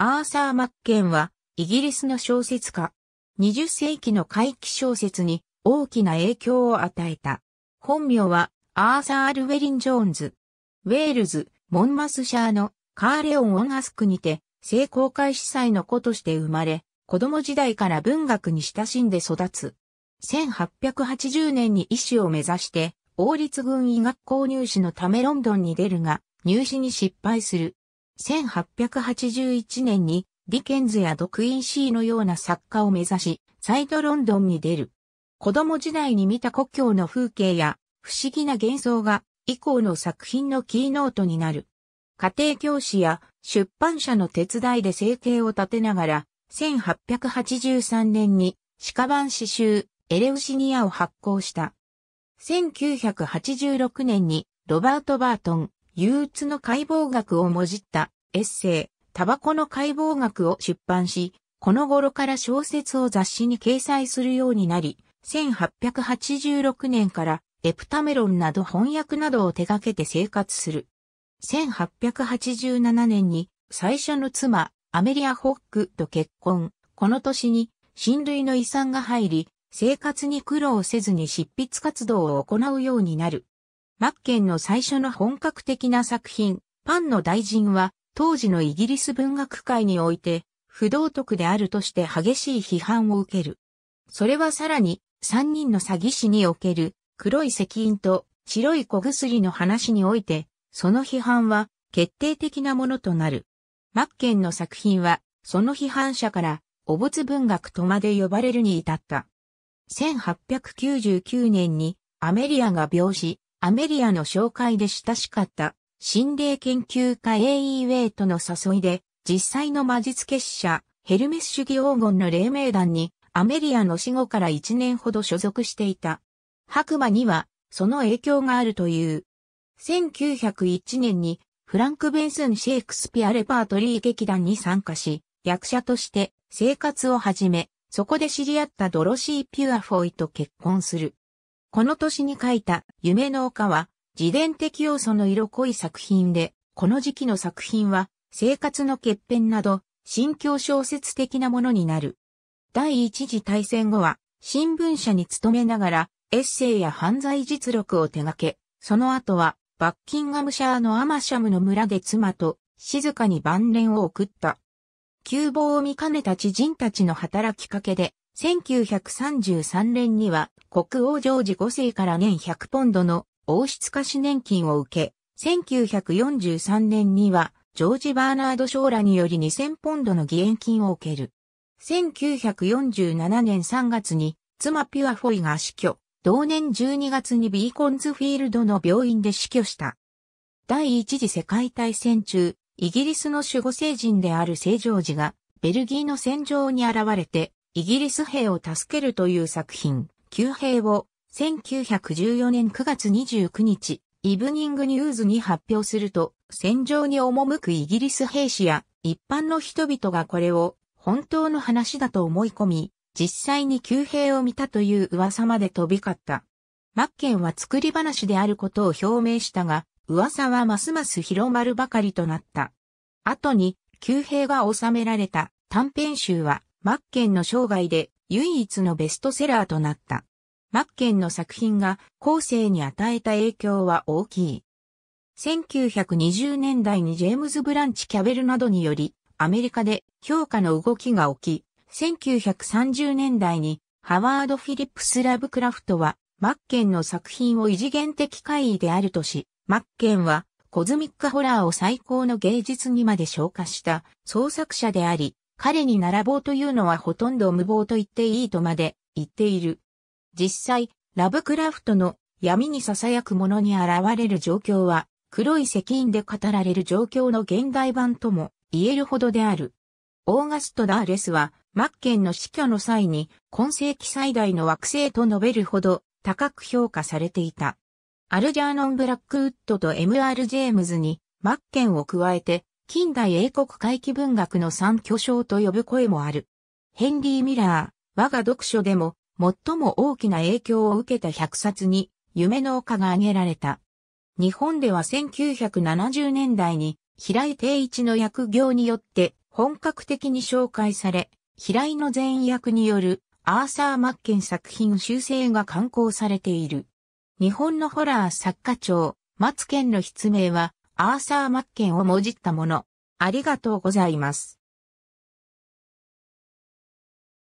アーサー・マッケンは、イギリスの小説家。20世紀の怪奇小説に大きな影響を与えた。本名は、アーサー・アルウェリン・ジョーンズ。ウェールズ、モンマスシャーのカーレオン・オン・アスクにて、性公開司祭の子として生まれ、子供時代から文学に親しんで育つ。1880年に医師を目指して、王立軍医学校入試のためロンドンに出るが、入試に失敗する。1881年にディケンズやドクインシーのような作家を目指し、サイドロンドンに出る。子供時代に見た故郷の風景や不思議な幻想が以降の作品のキーノートになる。家庭教師や出版社の手伝いで生計を立てながら、1883年に鹿版詩集エレウシニアを発行した。1986年にロバート・バートン、憂鬱の解剖学をもじったエッセイ、タバコの解剖学を出版し、この頃から小説を雑誌に掲載するようになり、1886年からエプタメロンなど翻訳などを手掛けて生活する。1887年に最初の妻、アメリア・ホックと結婚。この年に親類の遺産が入り、生活に苦労せずに執筆活動を行うようになる。マッケンの最初の本格的な作品、パンの大臣は、当時のイギリス文学界において、不道徳であるとして激しい批判を受ける。それはさらに、三人の詐欺師における、黒い石印と白い小薬の話において、その批判は決定的なものとなる。マッケンの作品は、その批判者から、お仏文学とまで呼ばれるに至った。1899年にアメリアが病死、アメリアの紹介で親しかった心霊研究家 A.E. ウェイトの誘いで、実際の魔術結社、ヘルメス主義黄金の黎明団に、アメリアの死後から1年ほど所属していた。白馬には、その影響があるという。1901年に、フランク・ベンスン・シェイクスピア・レパートリー劇団に参加し、役者として生活を始め、そこで知り合ったドロシー・ピュアフォイと結婚する。この年に書いた夢の丘は自伝的要素の色濃い作品で、この時期の作品は生活の欠片など、心境小説的なものになる。第一次大戦後は、新聞社に勤めながら、エッセイや犯罪実録を手掛け、その後は、バッキンガムシャーのアマシャムの村で妻と静かに晩年を送った。窮乏を見かねた知人たちの働きかけで、1933年には国王ジョージ5世から年100ポンドの王室貸し年金を受け、1943年にはジョージ・バーナード・ショーラにより2000ポンドの義援金を受ける。1947年3月に妻ピュアフォイが死去、同年12月にビーコンズフィールドの病院で死去した。第一次世界大戦中、イギリスの守護聖人である聖ジョージが、ベルギーの戦場に現れて、イギリス兵を助けるという作品、旧兵を1914年9月29日、イブニングニューズに発表すると、戦場に赴くイギリス兵士や一般の人々がこれを本当の話だと思い込み、実際に旧兵を見たという噂まで飛び交った。マッケンは作り話であることを表明したが、噂はますます広まるばかりとなった。後に、旧兵が収められた短編集は、マッケンの生涯で唯一のベストセラーとなった。マッケンの作品が後世に与えた影響は大きい。1920年代にジェームズ・ブランチ・キャベルなどにより、アメリカで評価の動きが起き、1930年代にハワード・フィリップス・ラブクラフトは、マッケンの作品を異次元的怪異であるとし、マッケンはコズミックホラーを最高の芸術にまで昇華した創作者であり、彼に並ぼうというのはほとんど無謀と言っていいとまで言っている。実際、ラブクラフトの闇に囁く者に現れる状況は、黒い石印で語られる状況の現代版とも言えるほどである。オーガスト・ダーレスは、マッケンの死去の際に、今世紀最大の惑星と述べるほど高く評価されていた。アルジャーノン・ブラックウッドと MR・ ジェームズに、マッケンを加えて、近代英国回帰文学の三巨匠と呼ぶ声もある。ヘンリー・ミラー、我が読書でも最も大きな影響を受けた百冊に夢の丘が挙げられた。日本では1970年代に平井定一の役業によって本格的に紹介され、平井の全役によるアーサー・マッケン作品修正が刊行されている。日本のホラー作家長、松健の筆名は、アーサー・マッケンをもじったもの。ありがとうございます。